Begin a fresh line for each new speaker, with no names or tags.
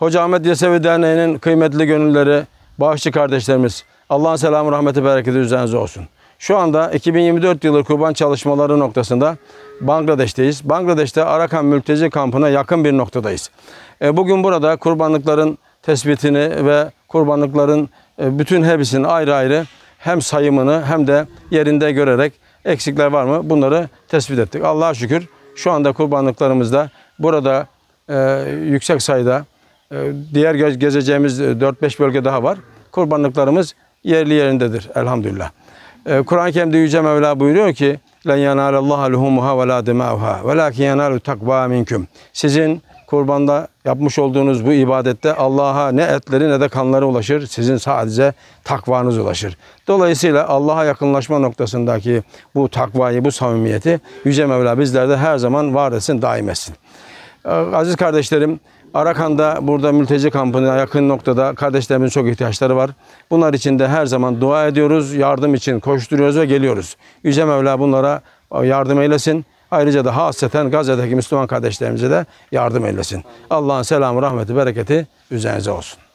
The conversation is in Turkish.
Hoca Ahmet Yesevi Derneği'nin kıymetli gönülleri, bağışçı kardeşlerimiz, Allah'ın selamı, rahmeti, bereketi üzerinize olsun. Şu anda 2024 yılı kurban çalışmaları noktasında Bangladeş'teyiz. Bangladeş'te Arakan mülteci kampına yakın bir noktadayız. E, bugün burada kurbanlıkların tespitini ve kurbanlıkların e, bütün hepsinin ayrı ayrı hem sayımını hem de yerinde görerek eksikler var mı bunları tespit ettik. Allah'a şükür şu anda kurbanlıklarımızda burada e, yüksek sayıda ee, diğer gezeceğimiz 4-5 e, bölge daha var. Kurbanlıklarımız yerli yerindedir elhamdülillah. Ee, Kur'an-ı Kerim'de Yüce Mevla buyuruyor ki لَنْ يَنَالَ اللّٰهَ لُهُمُهَا وَلَا دِمَاهُهَا وَلَاكِنْ يَنَالُ تَقْوَى مِنْكُمْ Sizin kurbanda yapmış olduğunuz bu ibadette Allah'a ne etleri ne de kanları ulaşır. Sizin sadece takvanız ulaşır. Dolayısıyla Allah'a yakınlaşma noktasındaki bu takvayı, bu samimiyeti Yüce Mevla bizlerde her zaman var etsin, daim etsin. Ee, aziz kardeşlerim, Arakan'da burada mülteci kampına yakın noktada kardeşlerimizin çok ihtiyaçları var. Bunlar için de her zaman dua ediyoruz, yardım için koşturuyoruz ve geliyoruz. Yüce Mevla bunlara e, yardım eylesin. Ayrıca da hasreten Gazze'deki Müslüman kardeşlerimize de yardım eylesin. Allah'ın selamı, rahmeti, bereketi üzerinize olsun.